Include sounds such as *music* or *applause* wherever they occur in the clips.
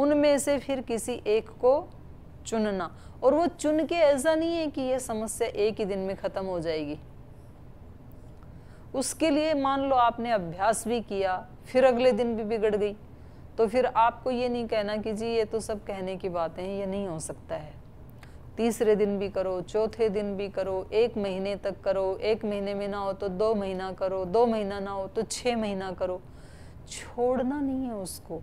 उनमें से फिर किसी एक को चुनना और वो चुन के ऐसा नहीं है कि ये समस्या एक ही दिन में ख़त्म हो जाएगी उसके लिए मान लो आपने अभ्यास भी किया फिर अगले दिन भी बिगड़ गई तो फिर आपको ये नहीं कहना कि जी ये तो सब कहने की बातें हैं ये नहीं हो सकता है तीसरे दिन भी करो चौथे दिन भी करो एक महीने तक करो एक महीने में ना हो तो दो महीना करो दो महीना ना हो तो छह महीना करो छोड़ना नहीं है उसको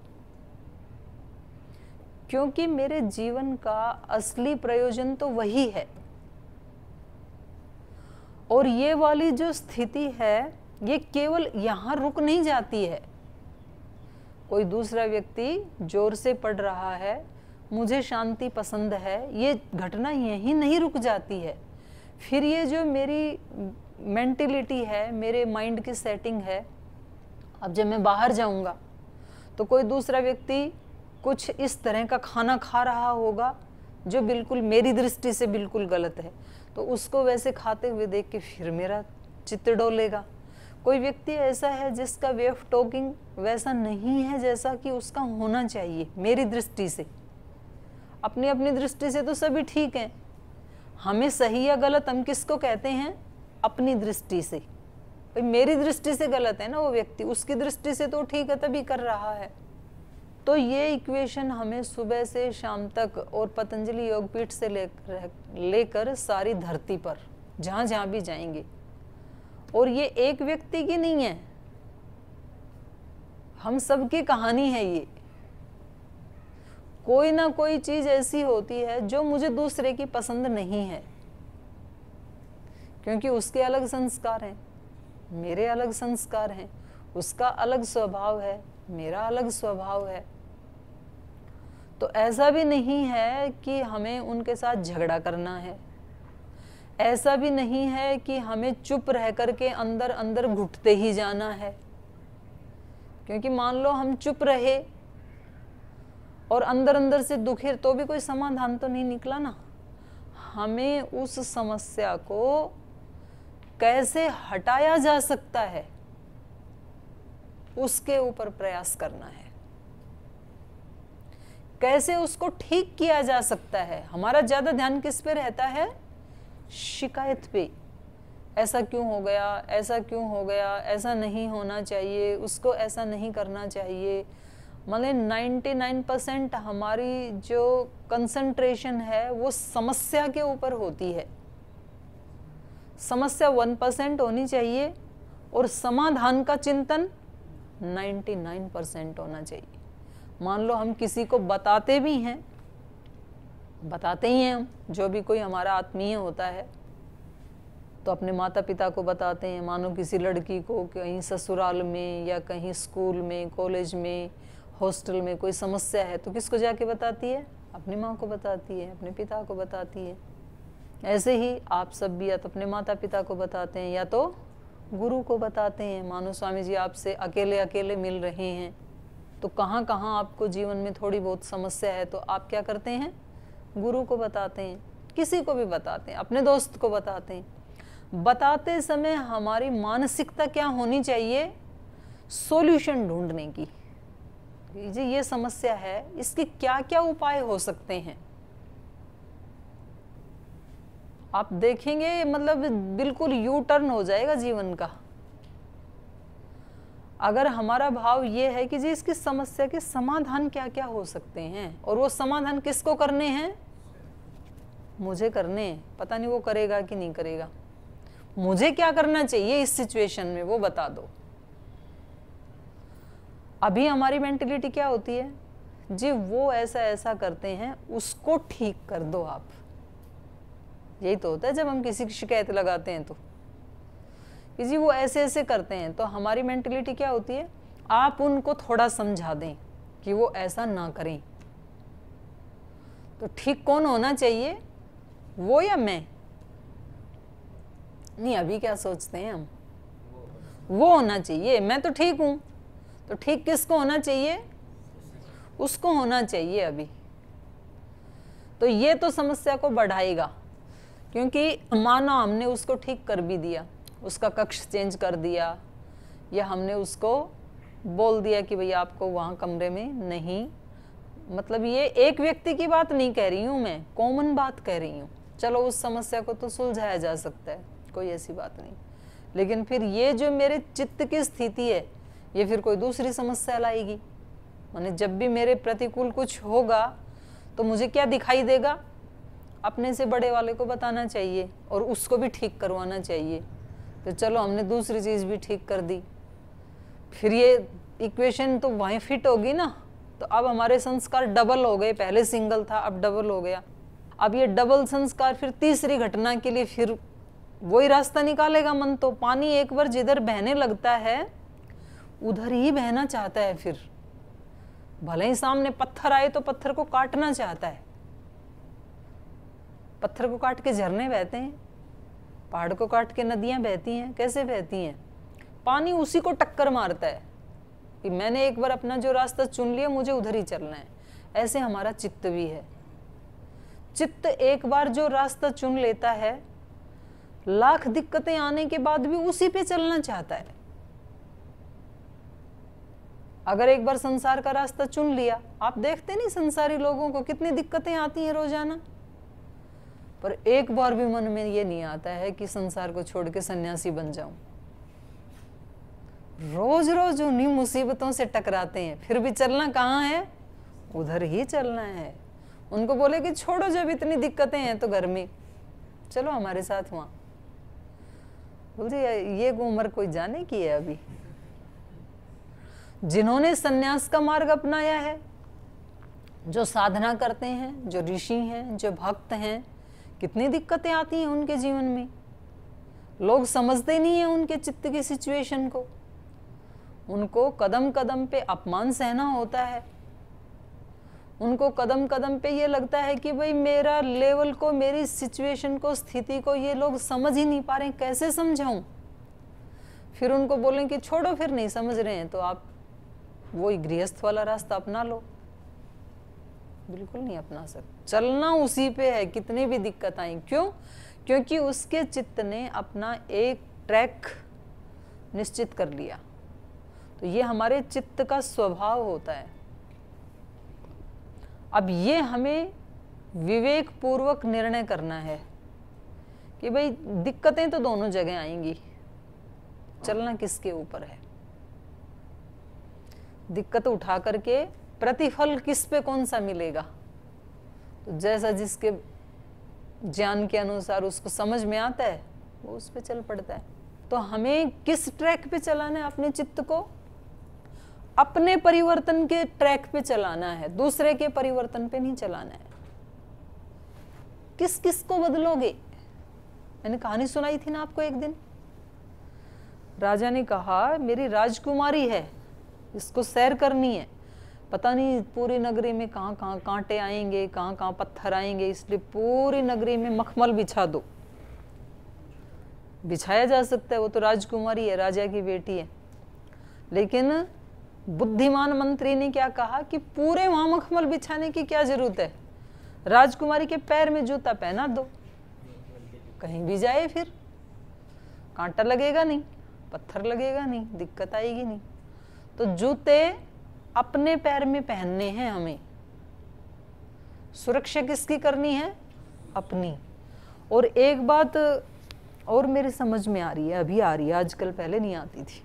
क्योंकि मेरे जीवन का असली प्रयोजन तो वही है और ये वाली जो स्थिति है ये केवल यहाँ रुक नहीं जाती है कोई दूसरा व्यक्ति जोर से पढ़ रहा है मुझे शांति पसंद है ये घटना यहीं नहीं रुक जाती है फिर ये जो मेरी मेंटिलिटी है मेरे माइंड की सेटिंग है अब जब मैं बाहर जाऊंगा तो कोई दूसरा व्यक्ति कुछ इस तरह का खाना खा रहा होगा जो बिल्कुल मेरी दृष्टि से बिल्कुल गलत है तो उसको वैसे खाते हुए देख के फिर मेरा चित्र डोलेगा कोई व्यक्ति ऐसा है जिसका वे ऑफ टॉकिंग वैसा नहीं है जैसा कि उसका होना चाहिए मेरी दृष्टि से अपनी अपनी दृष्टि से तो सभी ठीक हैं हमें सही या गलत हम किसको कहते हैं अपनी दृष्टि से भाई मेरी दृष्टि से गलत है ना वो व्यक्ति उसकी दृष्टि से तो ठीक है तभी कर रहा है तो ये इक्वेशन हमें सुबह से शाम तक और पतंजलि योगपीठ से लेकर लेकर सारी धरती पर जहाँ जहाँ भी जाएंगे और ये एक व्यक्ति की नहीं है हम सबकी कहानी है ये कोई ना कोई चीज़ ऐसी होती है जो मुझे दूसरे की पसंद नहीं है क्योंकि उसके अलग संस्कार हैं मेरे अलग संस्कार हैं उसका अलग स्वभाव है मेरा अलग स्वभाव है तो ऐसा भी नहीं है कि हमें उनके साथ झगड़ा करना है ऐसा भी नहीं है कि हमें चुप रह कर के अंदर अंदर घुटते ही जाना है क्योंकि मान लो हम चुप रहे और अंदर अंदर से दुखे तो भी कोई समाधान तो नहीं निकला ना हमें उस समस्या को कैसे हटाया जा सकता है उसके ऊपर प्रयास करना है कैसे उसको ठीक किया जा सकता है हमारा ज़्यादा ध्यान किस पे रहता है शिकायत पे ऐसा क्यों हो गया ऐसा क्यों हो गया ऐसा नहीं होना चाहिए उसको ऐसा नहीं करना चाहिए मतलब 99 परसेंट हमारी जो कंसंट्रेशन है वो समस्या के ऊपर होती है समस्या 1 परसेंट होनी चाहिए और समाधान का चिंतन 99 परसेंट होना चाहिए मान लो हम किसी को बताते भी हैं बताते ही हैं हम जो भी कोई हमारा आत्मीय होता है तो अपने माता पिता को बताते हैं मानो किसी लड़की को कहीं ससुराल में या कहीं स्कूल में कॉलेज में हॉस्टल में कोई समस्या है तो किसको जाके बताती है अपनी माँ को बताती है अपने पिता को बताती है ऐसे ही आप सब भी या तो अपने माता पिता को बताते हैं या तो गुरु को बताते हैं मानो स्वामी जी आपसे अकेले अकेले मिल रहे हैं तो कहाँ कहाँ आपको जीवन में थोड़ी बहुत समस्या है तो आप क्या करते हैं गुरु को बताते हैं किसी को भी बताते हैं अपने दोस्त को बताते हैं बताते समय हमारी मानसिकता क्या होनी चाहिए सॉल्यूशन ढूंढने की जी ये समस्या है इसके क्या क्या उपाय हो सकते हैं आप देखेंगे मतलब बिल्कुल यू टर्न हो जाएगा जीवन का अगर हमारा भाव ये है कि जी इसकी समस्या के समाधान क्या क्या हो सकते हैं और वो समाधान किसको करने हैं मुझे करने पता नहीं वो करेगा कि नहीं करेगा मुझे क्या करना चाहिए इस सिचुएशन में वो बता दो अभी हमारी मेंटेलिटी क्या होती है जी वो ऐसा ऐसा करते हैं उसको ठीक कर दो आप यही तो होता है जब हम किसी की शिकायत लगाते हैं तो कि जी वो ऐसे ऐसे करते हैं तो हमारी मेंटेलिटी क्या होती है आप उनको थोड़ा समझा दें कि वो ऐसा ना करें तो ठीक कौन होना चाहिए वो या मैं नहीं अभी क्या सोचते हैं हम वो होना चाहिए मैं तो ठीक हूं तो ठीक किसको होना चाहिए उसको होना चाहिए अभी तो ये तो समस्या को बढ़ाएगा क्योंकि माना हमने उसको ठीक कर भी दिया उसका कक्ष चेंज कर दिया या हमने उसको बोल दिया कि भैया आपको वहाँ कमरे में नहीं मतलब ये एक व्यक्ति की बात नहीं कह रही हूँ मैं कॉमन बात कह रही हूँ चलो उस समस्या को तो सुलझाया जा सकता है कोई ऐसी बात नहीं लेकिन फिर ये जो मेरे चित्त की स्थिति है या फिर कोई दूसरी समस्या लाएगी मैंने जब भी मेरे प्रतिकूल कुछ होगा तो मुझे क्या दिखाई देगा अपने से बड़े वाले को बताना चाहिए और उसको भी ठीक करवाना चाहिए तो चलो हमने दूसरी चीज़ भी ठीक कर दी फिर ये इक्वेशन तो वहीं फिट होगी ना तो अब हमारे संस्कार डबल हो गए पहले सिंगल था अब डबल हो गया अब ये डबल संस्कार फिर तीसरी घटना के लिए फिर वही रास्ता निकालेगा मन तो पानी एक बार जिधर बहने लगता है उधर ही बहना चाहता है फिर भले ही सामने पत्थर आए तो पत्थर को काटना चाहता है पत्थर को काट के झरने बहते हैं पहाड़ को काट के नदियां बहती हैं कैसे बहती हैं पानी उसी को टक्कर मारता है कि मैंने एक बार अपना जो रास्ता चुन लिया मुझे उधर ही चलना है ऐसे हमारा चित्त भी है चित्त एक बार जो रास्ता चुन लेता है लाख दिक्कतें आने के बाद भी उसी पे चलना चाहता है अगर एक बार संसार का रास्ता चुन लिया आप देखते नहीं संसारी लोगों को कितनी दिक्कतें आती हैं रोजाना पर एक बार भी मन में ये नहीं आता है कि संसार को छोड़ के सन्यासी बन जाऊं रोज रोज उन्हीं मुसीबतों से टकराते हैं फिर भी चलना कहाँ है उधर ही चलना है उनको बोले कि छोड़ो जब इतनी दिक्कतें हैं तो घर में चलो हमारे साथ वहां बोल जी ये उम्र कोई जाने की है अभी जिन्होंने सन्यास का मार्ग अपनाया है जो साधना करते हैं जो ऋषि हैं जो भक्त हैं कितनी दिक्कतें आती हैं उनके जीवन में लोग समझते नहीं हैं उनके चित्त की सिचुएशन को उनको कदम कदम पे अपमान सहना होता है उनको कदम कदम पे ये लगता है कि भाई मेरा लेवल को मेरी सिचुएशन को स्थिति को ये लोग समझ ही नहीं पा रहे कैसे समझाऊं फिर उनको बोलें कि छोड़ो फिर नहीं समझ रहे हैं तो आप वो गृहस्थ वाला रास्ता अपना लो बिल्कुल नहीं अपना सकते चलना उसी पे है कितनी भी दिक्कत आई क्यों क्योंकि उसके चित्त ने अपना एक ट्रैक निश्चित कर लिया तो ये हमारे चित्त का स्वभाव होता है अब ये हमें विवेक पूर्वक निर्णय करना है कि भाई दिक्कतें तो दोनों जगह आएंगी चलना किसके ऊपर है दिक्कत उठा करके प्रतिफल किस पे कौन सा मिलेगा तो जैसा जिसके ज्ञान के अनुसार उसको समझ में आता है वो उस पर चल पड़ता है तो हमें किस ट्रैक पे चलाना है अपने चित्त को अपने परिवर्तन के ट्रैक पे चलाना है दूसरे के परिवर्तन पे नहीं चलाना है किस किस को बदलोगे मैंने कहानी सुनाई थी ना आपको एक दिन राजा ने कहा मेरी राजकुमारी है इसको सैर करनी है पता नहीं पूरी नगरी में कहाँ कहाँ कांटे आएंगे कहाँ कहाँ पत्थर आएंगे इसलिए पूरी नगरी में मखमल बिछा दो बिछाया जा सकता है वो तो राजकुमारी है राजा की बेटी है लेकिन बुद्धिमान मंत्री ने क्या कहा कि पूरे वहां मखमल बिछाने की क्या जरूरत है राजकुमारी के पैर में जूता पहना दो कहीं भी जाए फिर कांटा लगेगा नहीं पत्थर लगेगा नहीं दिक्कत आएगी नहीं तो जूते अपने पैर में पहनने हैं हमें सुरक्षा किसकी करनी है अपनी और एक बात और मेरे समझ में आ रही है अभी आ रही है आजकल पहले नहीं आती थी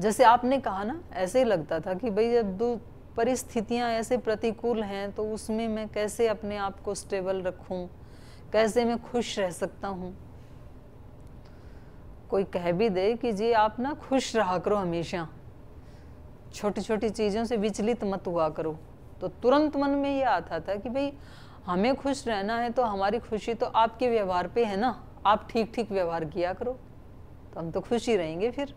जैसे आपने कहा ना ऐसे ही लगता था कि भाई जब दो परिस्थितियां ऐसे प्रतिकूल हैं तो उसमें मैं कैसे अपने आप को स्टेबल रखूं कैसे मैं खुश रह सकता हूं कोई कह भी दे कि जी आप ना खुश रहा करो हमेशा छोटी छोटी चीज़ों से विचलित मत हुआ करो तो तुरंत मन में ये आता था कि भाई हमें खुश रहना है तो हमारी खुशी तो आपके व्यवहार पे है ना आप ठीक ठीक व्यवहार किया करो तो हम तो खुश ही रहेंगे फिर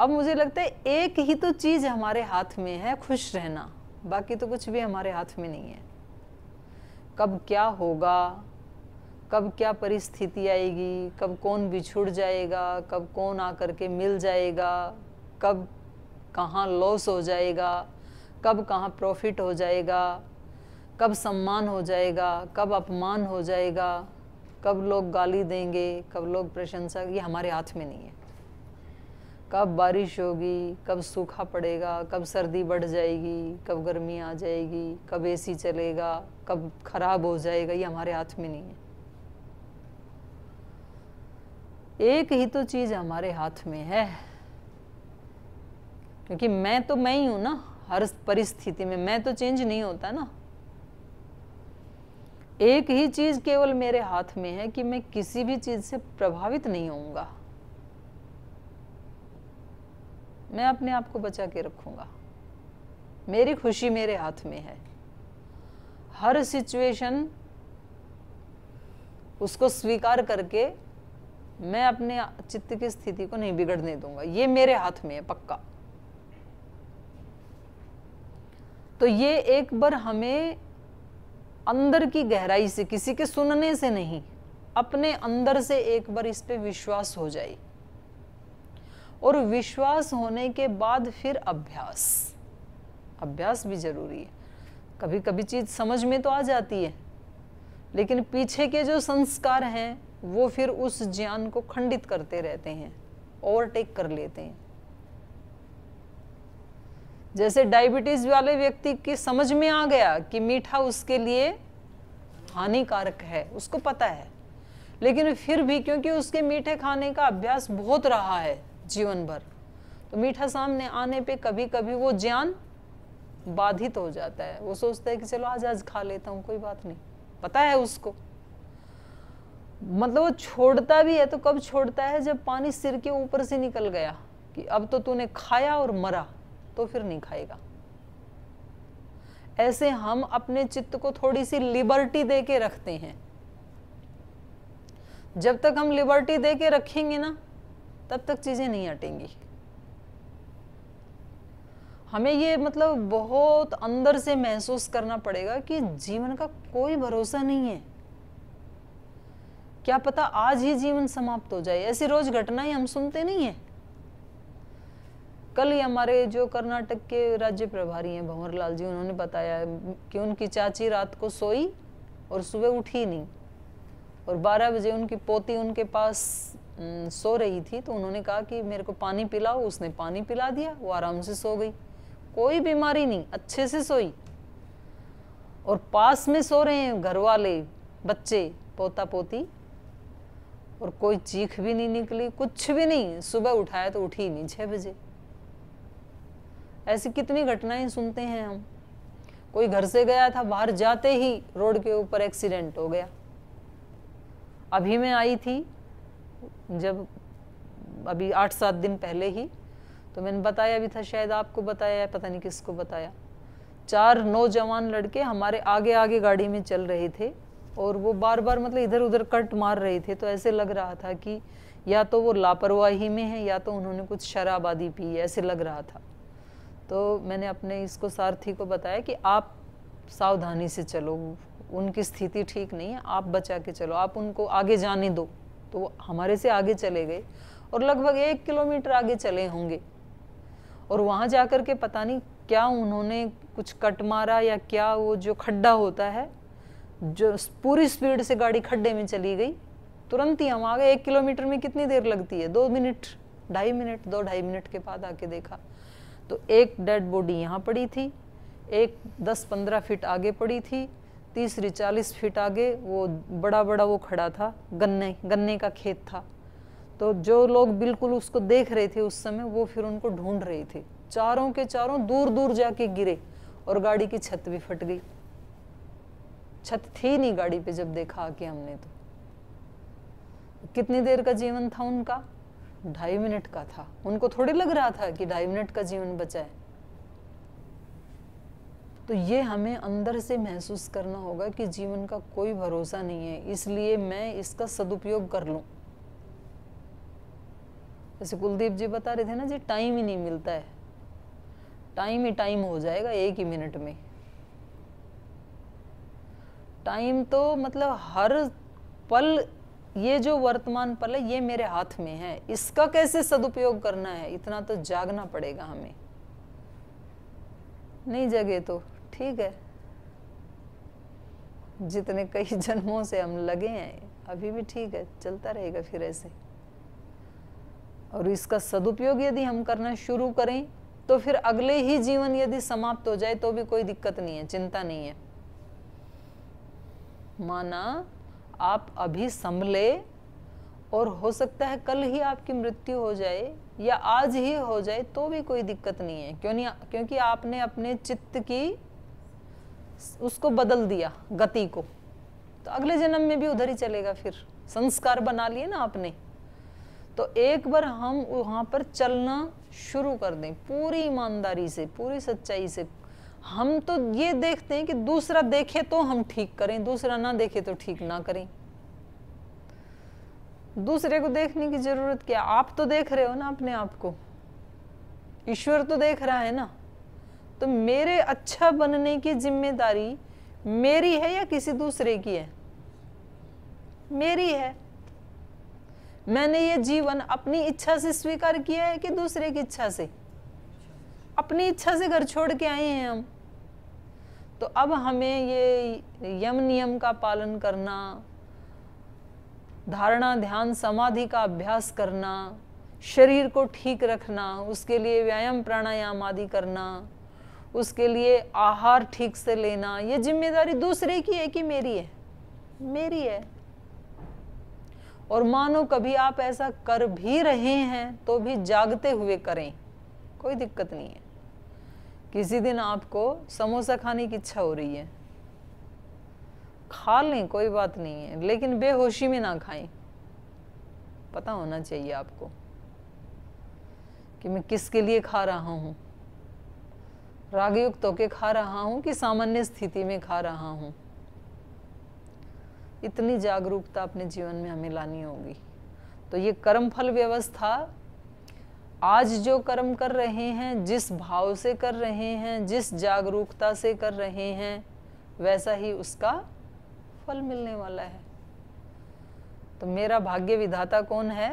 अब मुझे लगता है एक ही तो चीज़ हमारे हाथ में है खुश रहना बाकी तो कुछ भी हमारे हाथ में नहीं है कब क्या होगा कब क्या परिस्थिति आएगी कब कौन बिछुड़ जाएगा कब कौन आकर के मिल जाएगा कब कहाँ लॉस हो जाएगा कब कहाँ प्रॉफिट हो जाएगा कब सम्मान हो जाएगा कब अपमान हो जाएगा कब लोग गाली देंगे कब लोग प्रशंसा ये हमारे हाथ में नहीं है कब बारिश होगी कब सूखा पड़ेगा कब सर्दी बढ़ जाएगी कब गर्मी आ जाएगी कब एसी चलेगा कब ख़राब हो जाएगा ये हमारे हाथ में नहीं है एक ही तो चीज़ हमारे हाथ में है क्योंकि मैं तो मैं ही हूं ना हर परिस्थिति में मैं तो चेंज नहीं होता ना एक ही चीज़ केवल मेरे हाथ में है कि मैं किसी भी चीज़ से प्रभावित नहीं होऊंगा मैं अपने आप को बचा के रखूंगा मेरी खुशी मेरे हाथ में है हर सिचुएशन उसको स्वीकार करके मैं अपने चित्त की स्थिति को नहीं बिगड़ने दूंगा ये मेरे हाथ में है पक्का तो ये एक बार हमें अंदर की गहराई से किसी के सुनने से नहीं अपने अंदर से एक बार इस पे विश्वास हो जाए और विश्वास होने के बाद फिर अभ्यास अभ्यास भी जरूरी है कभी कभी चीज समझ में तो आ जाती है लेकिन पीछे के जो संस्कार हैं वो फिर उस ज्ञान को खंडित करते रहते हैं ओवरटेक कर लेते हैं जैसे डायबिटीज वाले व्यक्ति की समझ में आ गया कि मीठा उसके लिए हानिकारक है उसको पता है लेकिन फिर भी क्योंकि उसके मीठे खाने का अभ्यास बहुत रहा है जीवन भर तो मीठा सामने आने पे कभी कभी वो ज्ञान बाधित हो जाता है वो सोचता है कि चलो आज आज खा लेता हूँ कोई बात नहीं पता है उसको मतलब वो छोड़ता भी है तो कब छोड़ता है जब पानी सिर के ऊपर से निकल गया कि अब तो तूने खाया और मरा तो फिर नहीं खाएगा ऐसे हम अपने चित्त को थोड़ी सी लिबर्टी दे के रखते हैं जब तक हम लिबर्टी दे के रखेंगे ना तब तक चीज़ें नहीं हटेंगी हमें ये मतलब बहुत अंदर से महसूस करना पड़ेगा कि जीवन का कोई भरोसा नहीं है क्या पता आज ही जीवन समाप्त हो जाए ऐसी रोज घटनाएं हम सुनते नहीं है कल ही हमारे जो कर्नाटक के राज्य प्रभारी हैं भंवरलाल जी उन्होंने बताया कि उनकी चाची रात को सोई और सुबह उठी नहीं और 12 बजे उनकी पोती उनके पास सो रही थी तो उन्होंने कहा कि मेरे को पानी पिलाओ उसने पानी पिला दिया वो आराम से सो गई कोई बीमारी नहीं अच्छे से सोई और पास में सो रहे हैं घर वाले बच्चे पोता पोती और कोई चीख भी नहीं निकली कुछ भी नहीं सुबह उठाया तो उठी नहीं छः बजे ऐसी कितनी घटनाएं सुनते हैं हम कोई घर से गया था बाहर जाते ही रोड के ऊपर एक्सीडेंट हो गया अभी मैं आई थी जब अभी आठ सात दिन पहले ही तो मैंने बताया भी था शायद आपको बताया है पता नहीं किसको बताया चार नौजवान लड़के हमारे आगे आगे गाड़ी में चल रहे थे और वो बार बार मतलब इधर उधर कट मार रहे थे तो ऐसे लग रहा था कि या तो वो लापरवाही में है या तो उन्होंने कुछ शराब आदि पी ऐसे लग रहा था तो मैंने अपने इसको सारथी को बताया कि आप सावधानी से चलो उनकी स्थिति ठीक नहीं है आप बचा के चलो आप उनको आगे जाने दो तो वो हमारे से आगे चले गए और लगभग एक किलोमीटर आगे चले होंगे और वहाँ जा के पता नहीं क्या उन्होंने कुछ कट मारा या क्या वो जो खड्डा होता है जो पूरी स्पीड से गाड़ी खड्डे में चली गई तुरंत ही हम आ गए एक किलोमीटर में कितनी देर लगती है दो मिनट ढाई मिनट दो ढाई मिनट के बाद आके देखा तो एक डेड बॉडी यहाँ पड़ी थी एक दस पंद्रह फीट आगे पड़ी थी तीसरी चालीस फीट आगे वो बड़ा बड़ा वो खड़ा था गन्ने गन्ने का खेत था तो जो लोग बिल्कुल उसको देख रहे थे उस समय वो फिर उनको ढूंढ रहे थे चारों के चारों दूर दूर जाके गिरे और गाड़ी की छत भी फट गई छत थी नहीं गाड़ी पे जब देखा आके हमने तो कितनी देर का जीवन था उनका ढाई मिनट का था उनको थोड़ी लग रहा था कि ढाई मिनट का जीवन बचा है तो ये हमें अंदर से महसूस करना होगा कि जीवन का कोई भरोसा नहीं है इसलिए मैं इसका सदुपयोग कर लू जैसे कुलदीप जी बता रहे थे ना जी टाइम ही नहीं मिलता है टाइम ही टाइम हो जाएगा एक ही मिनट में टाइम तो मतलब हर पल ये जो वर्तमान पल है ये मेरे हाथ में है इसका कैसे सदुपयोग करना है इतना तो जागना पड़ेगा हमें नहीं जगे तो ठीक है जितने कई *laughs* जन्मों से हम लगे हैं अभी भी ठीक है चलता रहेगा फिर ऐसे और इसका सदुपयोग यदि हम करना शुरू करें तो फिर अगले ही जीवन यदि समाप्त हो जाए तो भी कोई दिक्कत नहीं है चिंता नहीं है माना आप अभी संभले और हो सकता है कल ही आपकी मृत्यु हो जाए या आज ही हो जाए तो भी कोई दिक्कत नहीं है क्यों नहीं क्योंकि आपने अपने चित्त की उसको बदल दिया गति को तो अगले जन्म में भी उधर ही चलेगा फिर संस्कार बना लिए ना आपने तो एक बार हम वहां पर चलना शुरू कर दें पूरी ईमानदारी से पूरी सच्चाई से हम तो ये देखते हैं कि दूसरा देखे तो हम ठीक करें दूसरा ना देखे तो ठीक ना करें दूसरे को देखने की जरूरत क्या आप तो देख रहे हो ना अपने आप को ईश्वर तो देख रहा है ना तो मेरे अच्छा बनने की जिम्मेदारी मेरी है या किसी दूसरे की है मेरी है मैंने ये जीवन अपनी इच्छा से स्वीकार किया है कि दूसरे की इच्छा से अपनी इच्छा से घर छोड़ के आए हैं हम तो अब हमें ये यम नियम का पालन करना धारणा ध्यान समाधि का अभ्यास करना शरीर को ठीक रखना उसके लिए व्यायाम प्राणायाम आदि करना उसके लिए आहार ठीक से लेना ये जिम्मेदारी दूसरे की है कि मेरी है मेरी है और मानो कभी आप ऐसा कर भी रहे हैं तो भी जागते हुए करें कोई दिक्कत नहीं है किसी दिन आपको समोसा खाने की इच्छा हो रही है खा लें कोई बात नहीं है लेकिन बेहोशी में ना खाएं पता होना चाहिए आपको कि मैं किसके लिए खा रहा हूँ रागयुक्त होके खा रहा हूं कि सामान्य स्थिति में खा रहा हूं इतनी जागरूकता अपने जीवन में हमें लानी होगी तो ये कर्म फल व्यवस्था आज जो कर्म कर रहे हैं जिस भाव से कर रहे हैं जिस जागरूकता से कर रहे हैं वैसा ही उसका फल मिलने वाला है तो मेरा भाग्य विधाता कौन है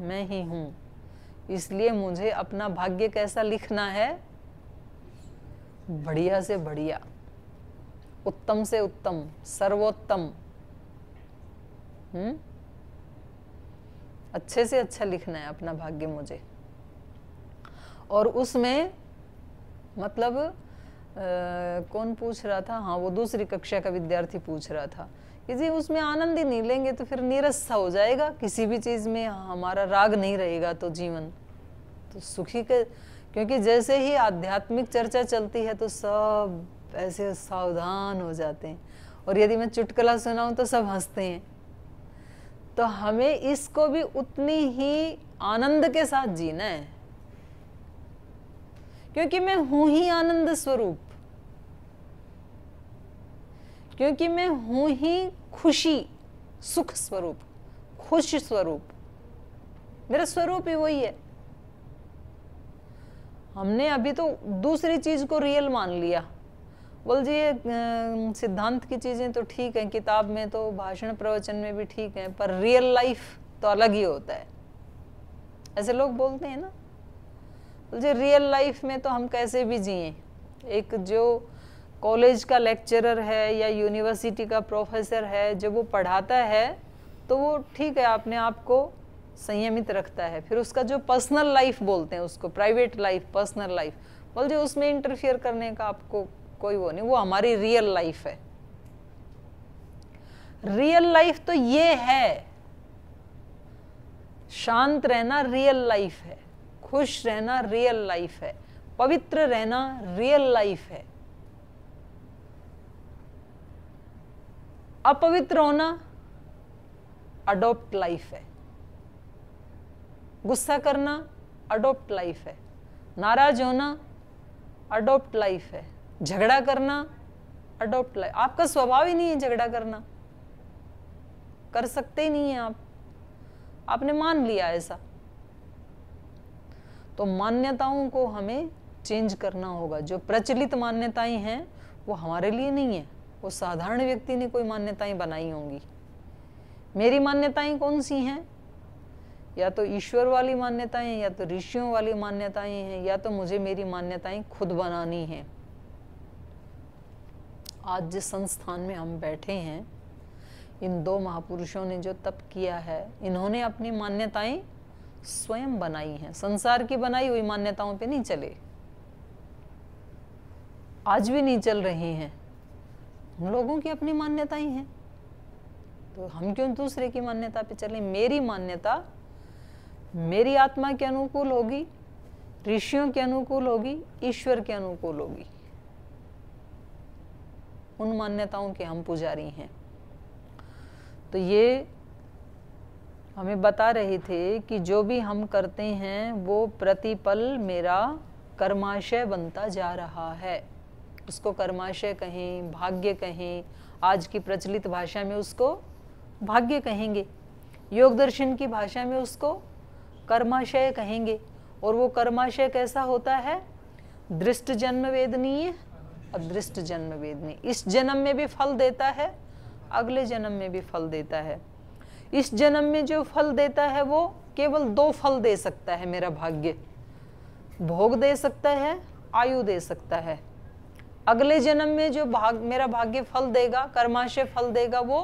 मैं ही हूं इसलिए मुझे अपना भाग्य कैसा लिखना है बढ़िया से बढ़िया उत्तम से उत्तम सर्वोत्तम हम्म अच्छे से अच्छा लिखना है अपना भाग्य मुझे और उसमें मतलब आ, कौन पूछ रहा था हाँ वो दूसरी कक्षा का विद्यार्थी पूछ रहा था कि जी उसमें आनंद ही नहीं लेंगे तो फिर नीरस सा हो जाएगा किसी भी चीज़ में हमारा राग नहीं रहेगा तो जीवन तो सुखी के क्योंकि जैसे ही आध्यात्मिक चर्चा चलती है तो सब ऐसे सावधान हो जाते हैं और यदि मैं चुटकला सुनाऊं तो सब हंसते हैं तो हमें इसको भी उतनी ही आनंद के साथ जीना है क्योंकि मैं हूं ही आनंद स्वरूप क्योंकि मैं हूं ही खुशी सुख स्वरूप खुश स्वरूप मेरा स्वरूप ही वही है हमने अभी तो दूसरी चीज को रियल मान लिया बोल जी ये सिद्धांत की चीज़ें तो ठीक है किताब में तो भाषण प्रवचन में भी ठीक है पर रियल लाइफ तो अलग ही होता है ऐसे लोग बोलते हैं ना बोल जी रियल लाइफ में तो हम कैसे भी जिए एक जो कॉलेज का लेक्चरर है या यूनिवर्सिटी का प्रोफेसर है जब वो पढ़ाता है तो वो ठीक है अपने आप को संयमित रखता है फिर उसका जो पर्सनल लाइफ बोलते हैं उसको प्राइवेट लाइफ पर्सनल लाइफ बोल जी उसमें इंटरफियर करने का आपको कोई वो नहीं वो हमारी रियल लाइफ है रियल लाइफ तो ये है शांत रहना रियल लाइफ है खुश रहना रियल लाइफ है पवित्र रहना रियल लाइफ है अपवित्र होना अडोप्ट लाइफ है गुस्सा करना अडोप्ट लाइफ है नाराज होना अडोप्ट लाइफ है झगड़ा करना अडोप्ट लाइफ आपका स्वभाव ही नहीं है झगड़ा करना कर सकते ही नहीं है आप आपने मान लिया ऐसा तो मान्यताओं को हमें चेंज करना होगा जो प्रचलित मान्यताएं हैं वो हमारे लिए नहीं है वो साधारण व्यक्ति ने कोई मान्यताएं बनाई होंगी मेरी मान्यताएं कौन सी हैं या तो ईश्वर वाली मान्यताएं या तो ऋषियों वाली मान्यताएं हैं या तो मुझे मेरी मान्यताएं खुद बनानी हैं आज जिस संस्थान में हम बैठे हैं इन दो महापुरुषों ने जो तप किया है इन्होंने अपनी मान्यताएं स्वयं बनाई हैं संसार की बनाई हुई मान्यताओं पे नहीं चले आज भी नहीं चल रही हैं लोगों की अपनी मान्यताएं हैं तो हम क्यों दूसरे की मान्यता पे चले मेरी मान्यता मेरी आत्मा के अनुकूल होगी ऋषियों के अनुकूल होगी ईश्वर के अनुकूल होगी उन मान्यताओं के हम पुजारी हैं तो ये हमें बता रहे थे कि जो भी हम करते हैं वो प्रतिपल मेरा कर्माशय बनता जा रहा है उसको कर्माशय कहें भाग्य कहें आज की प्रचलित भाषा में उसको भाग्य कहेंगे योग दर्शन की भाषा में उसको कर्माशय कहेंगे और वो कर्माशय कैसा होता है दृष्ट जन्म वेदनीय अदृष्ट जन्म वेदनी इस जन्म में भी फल देता है अगले जन्म में भी फल देता है इस जन्म में जो फल देता है वो केवल दो फल दे सकता है मेरा भाग्य भोग दे सकता है आयु दे सकता है अगले जन्म में जो भाग मेरा भाग्य फल देगा कर्माशय फल देगा वो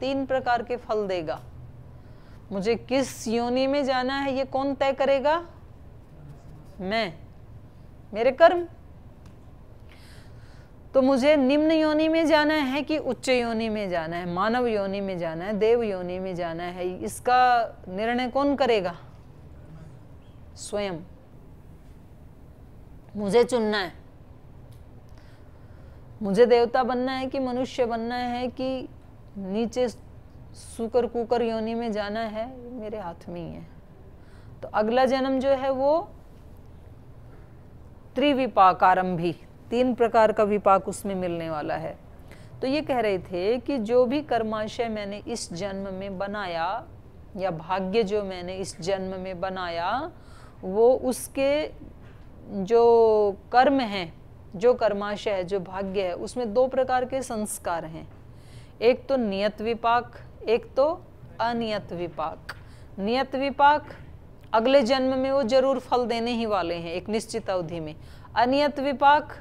तीन प्रकार के फल देगा मुझे किस योनि में जाना है ये कौन तय करेगा मैं मेरे कर्म तो मुझे निम्न योनि में जाना है कि उच्च योनि में जाना है मानव योनि में जाना है देव योनि में जाना है इसका निर्णय कौन करेगा स्वयं मुझे चुनना है मुझे देवता बनना है कि मनुष्य बनना है कि नीचे सुकर कुकर योनि में जाना है मेरे हाथ में ही है तो अगला जन्म जो है वो त्रिविपाकारंभी तीन प्रकार का विपाक उसमें मिलने वाला है तो ये कह रहे थे कि जो भी कर्माशय मैंने इस जन्म में बनाया या भाग्य जो मैंने इस जन्म में बनाया वो उसके जो कर्म हैं जो कर्माशय है जो भाग्य है उसमें दो प्रकार के संस्कार हैं एक तो नियत विपाक एक तो अनियत विपाक नियत विपाक अगले जन्म में वो जरूर फल देने ही वाले हैं एक निश्चित अवधि में अनियत विपाक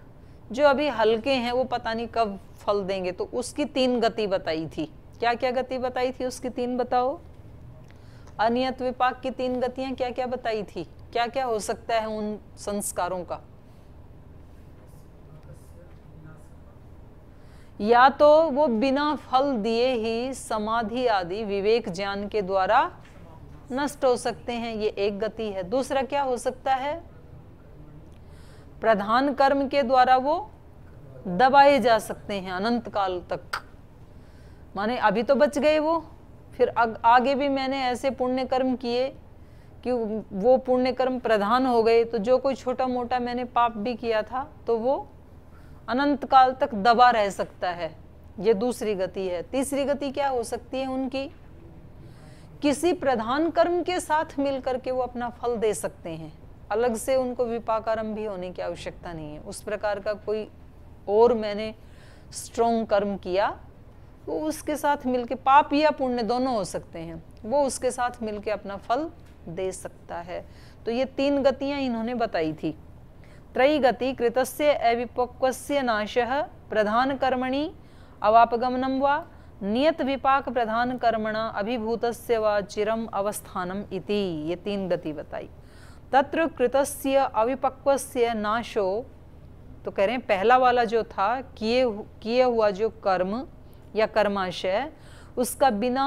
जो अभी हल्के हैं वो पता नहीं कब फल देंगे तो उसकी तीन गति बताई थी क्या क्या गति बताई थी उसकी तीन बताओ अनियत विपाक की तीन गतियां क्या क्या बताई थी क्या क्या हो सकता है उन संस्कारों का या तो वो बिना फल दिए ही समाधि आदि विवेक ज्ञान के द्वारा नष्ट हो सकते हैं ये एक गति है दूसरा क्या हो सकता है प्रधान कर्म के द्वारा वो दबाए जा सकते हैं अनंत काल तक माने अभी तो बच गए वो फिर आगे भी मैंने ऐसे पुण्य कर्म किए कि वो पुण्य कर्म प्रधान हो गए तो जो कोई छोटा मोटा मैंने पाप भी किया था तो वो अनंत काल तक दबा रह सकता है ये दूसरी गति है तीसरी गति क्या हो सकती है उनकी किसी प्रधान कर्म के साथ मिलकर के वो अपना फल दे सकते हैं अलग से उनको विपाकारम भी होने की आवश्यकता नहीं है उस प्रकार का कोई और मैंने स्ट्रोंग कर्म किया वो उसके साथ मिलके पाप या पुण्य दोनों हो सकते हैं वो उसके साथ मिलके अपना फल दे सकता है तो ये तीन गतियां इन्होंने बताई थी त्रयी गति कृतस्य अविपक्वस्य नाशः प्रधान कर्मणि अवापगमनम व नियत विपाक प्रधान कर्मणा अभिभूतस्य व चिरम अवस्थानम इति ये तीन गति बताई तत्र कृतस्य अविपक्वस्य नाशो तो कह रहे हैं पहला वाला जो था किए किए हुआ जो कर्म या कर्माशय उसका बिना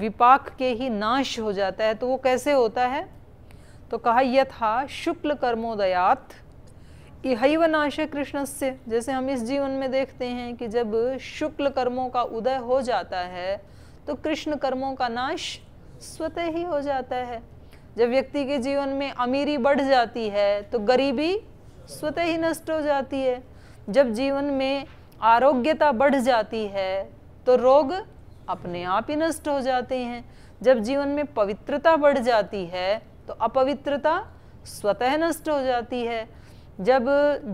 विपाक के ही नाश हो जाता है तो वो कैसे होता है तो कहा यह था शुक्ल कर्मोदयात इहैव नाश कृष्ण से जैसे हम इस जीवन में देखते हैं कि जब शुक्ल कर्मों का उदय हो जाता है तो कृष्ण कर्मों का नाश स्वतः ही हो जाता है जब व्यक्ति के जीवन में अमीरी बढ़ जाती है तो गरीबी स्वतः ही नष्ट हो जाती है जब जीवन में आरोग्यता बढ़ जाती है तो रोग अपने आप ही नष्ट हो जाते हैं जब जीवन में पवित्रता बढ़ जाती है तो अपवित्रता स्वतः नष्ट हो जाती है जब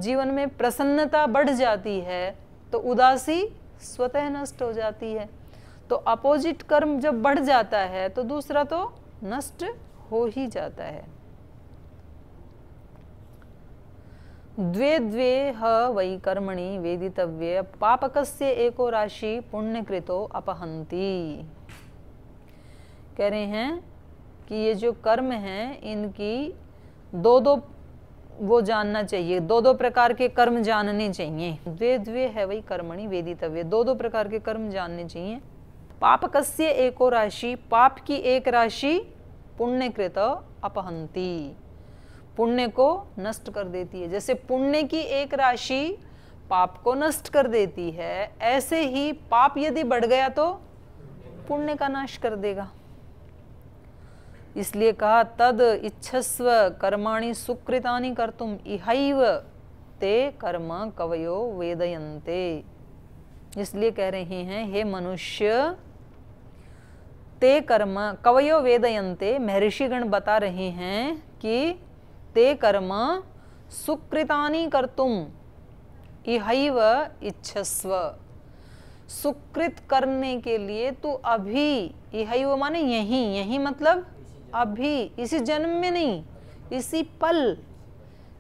जीवन में प्रसन्नता बढ़ जाती है तो उदासी स्वतः नष्ट हो जाती है तो अपोजिट कर्म जब बढ़ जाता है तो दूसरा तो नष्ट हो ही जाता है द्वे द्वे ह वै कर्मणि वेदितव्य पापकस्य एको राशि पुण्यकृतो अपहंती कह रहे हैं कि ये जो कर्म हैं इनकी दो दो वो जानना चाहिए दो दो प्रकार के कर्म जानने चाहिए द्वे द्वे है वही कर्मणि वेदितव्य दो दो प्रकार के कर्म जानने चाहिए पापकस्य एको राशि पाप की एक राशि पुण्यकृत अपहंती पुण्य को नष्ट कर देती है जैसे पुण्य की एक राशि पाप को नष्ट कर देती है ऐसे ही पाप यदि बढ़ गया तो पुण्य का नाश कर देगा इसलिए कहा तद इच्छस्व कर्माणि सुकृतानि कर्तुम इहैव ते कर्म कवयो वेदयन्ते इसलिए कह रहे हैं हे मनुष्य ते कर्म कवयो वेदयंते महर्षिगण बता रहे हैं कि ते कर्म सुकृतानी कर्तुम इहैव इच्छस्व सुकृत करने के लिए तू अभी इहैव माने यहीं यही मतलब अभी इसी जन्म में नहीं इसी पल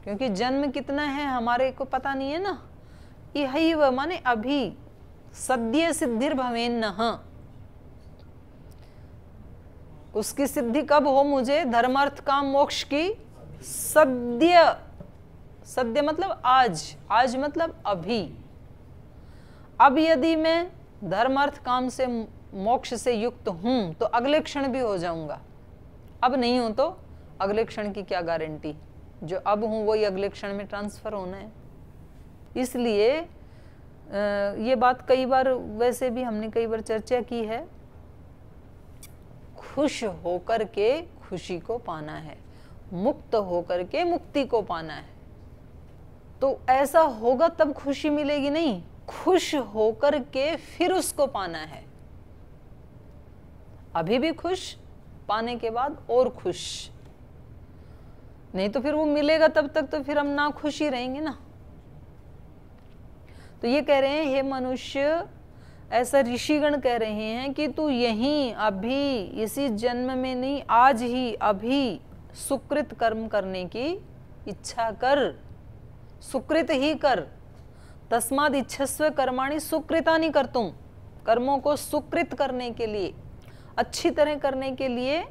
क्योंकि जन्म कितना है हमारे को पता नहीं है ना इहैव माने अभी सद्य सिद्धिर न उसकी सिद्धि कब हो मुझे धर्मार्थ काम मोक्ष की सद्य सद्य मतलब आज आज मतलब अभी अब यदि मैं धर्मार्थ काम से मोक्ष से युक्त हूं तो अगले क्षण भी हो जाऊंगा अब नहीं हो तो अगले क्षण की क्या गारंटी जो अब हूं वही अगले क्षण में ट्रांसफ़र होना है इसलिए ये बात कई बार वैसे भी हमने कई बार चर्चा की है खुश होकर के खुशी को पाना है मुक्त होकर के मुक्ति को पाना है तो ऐसा होगा तब खुशी मिलेगी नहीं खुश होकर के फिर उसको पाना है अभी भी खुश पाने के बाद और खुश नहीं तो फिर वो मिलेगा तब तक तो फिर हम ना खुश ही रहेंगे ना तो ये कह रहे हैं हे मनुष्य ऐसा ऋषिगण कह रहे हैं कि तू यहीं अभी इसी जन्म में नहीं आज ही अभी सुकृत कर्म करने की इच्छा कर सुकृत ही कर तस्माद इच्छस्व कर्माणी नहीं कर तुम कर्मों को सुकृत करने के लिए अच्छी तरह करने के लिए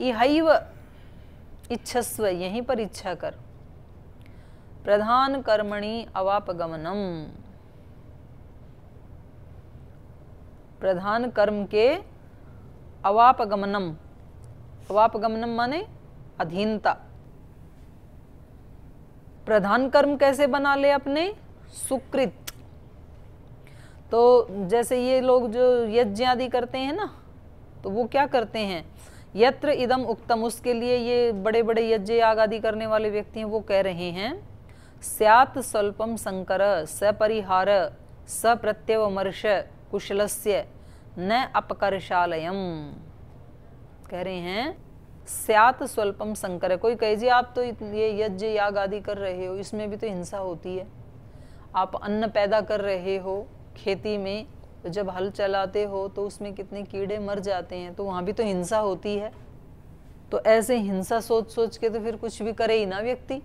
इहैव इच्छस्व यहीं पर इच्छा कर प्रधान कर्मणि अवापगमनम प्रधान कर्म के अवापगमनम अवापगमनम माने अधीनता प्रधान कर्म कैसे बना ले अपने सुकृत तो जैसे ये लोग जो यज्ञ आदि करते हैं ना तो वो क्या करते हैं यत्र इदम उक्तम उसके लिए ये बड़े बड़े यज्ञ याग आदि करने वाले व्यक्ति हैं वो कह रहे हैं स्यात स्वल्पम संकर सपरिहार सप्रत्यवमर्श कुशलस्य न अपकर्षालयम कह रहे हैं स्यात स्वल्पम संकर कोई कहे जी आप तो ये यज्ञ याग आदि कर रहे हो इसमें भी तो हिंसा होती है आप अन्न पैदा कर रहे हो खेती में तो जब हल चलाते हो तो उसमें कितने कीड़े मर जाते हैं तो वहाँ भी तो हिंसा होती है तो ऐसे हिंसा सोच सोच के तो फिर कुछ भी करे ही ना व्यक्ति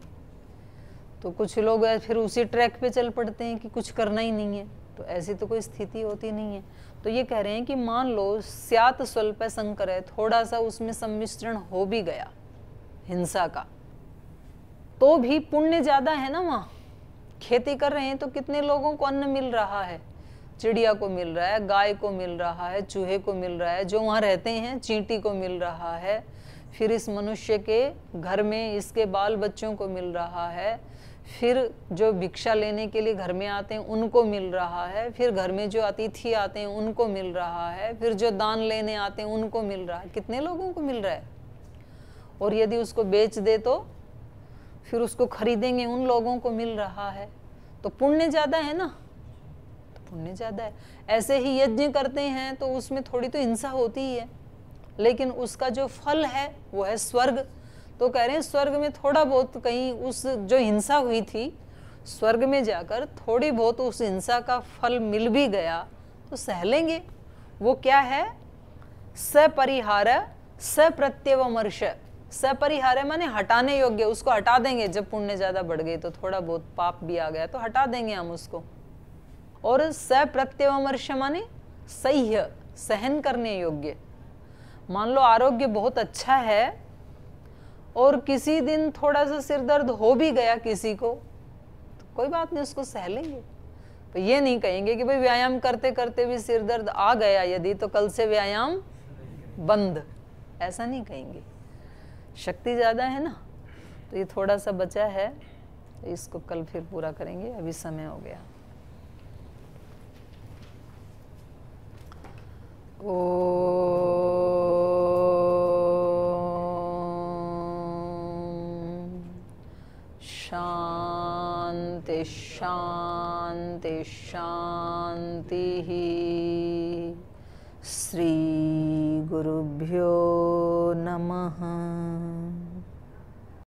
तो कुछ लोग फिर उसी ट्रैक पे चल पड़ते हैं कि कुछ करना ही नहीं है तो ऐसी तो कोई स्थिति होती नहीं है तो ये कह रहे हैं कि मान लो स्यात स्वल्प संकर थोड़ा सा उसमें सम्मिश्रण हो भी गया हिंसा का तो भी पुण्य ज़्यादा है ना वहां खेती कर रहे हैं तो कितने लोगों को अन्न मिल रहा है चिड़िया को मिल रहा है गाय को मिल रहा है चूहे को मिल रहा है जो वहां रहते हैं चींटी को मिल रहा है फिर इस मनुष्य के घर में इसके बाल बच्चों को मिल रहा है फिर जो भिक्षा लेने के लिए घर में आते हैं उनको मिल रहा है फिर घर में जो अतिथि आते हैं उनको मिल रहा है फिर जो दान लेने आते हैं उनको मिल रहा है कितने लोगों को मिल रहा है और यदि उसको बेच दे तो फिर उसको खरीदेंगे उन लोगों को मिल रहा है तो पुण्य ज़्यादा है ना तो पुण्य ज़्यादा है ऐसे ही यज्ञ करते हैं तो उसमें थोड़ी तो हिंसा होती ही है लेकिन उसका जो फल है वो है स्वर्ग तो कह रहे हैं स्वर्ग में थोड़ा बहुत कहीं उस जो हिंसा हुई थी स्वर्ग में जाकर थोड़ी बहुत उस हिंसा का फल मिल भी गया तो सह लेंगे वो क्या है सपरिहार सप्रत्यवमर्श सपरिहार माने हटाने योग्य उसको हटा देंगे जब पुण्य ज़्यादा बढ़ गई तो थोड़ा बहुत पाप भी आ गया तो हटा देंगे हम उसको और सप्रत्यवमर्श माने सह्य सहन करने योग्य मान लो आरोग्य बहुत अच्छा है और किसी दिन थोड़ा सा सिर दर्द हो भी गया किसी को तो कोई बात नहीं उसको सह लेंगे तो ये नहीं कहेंगे कि भाई व्यायाम करते करते भी सिर दर्द आ गया यदि तो कल से व्यायाम बंद ऐसा नहीं कहेंगे शक्ति ज़्यादा है ना तो ये थोड़ा सा बचा है तो इसको कल फिर पूरा करेंगे अभी समय हो गया ओ शांति शांति शांति ही श्री गुरुभ्यो नमः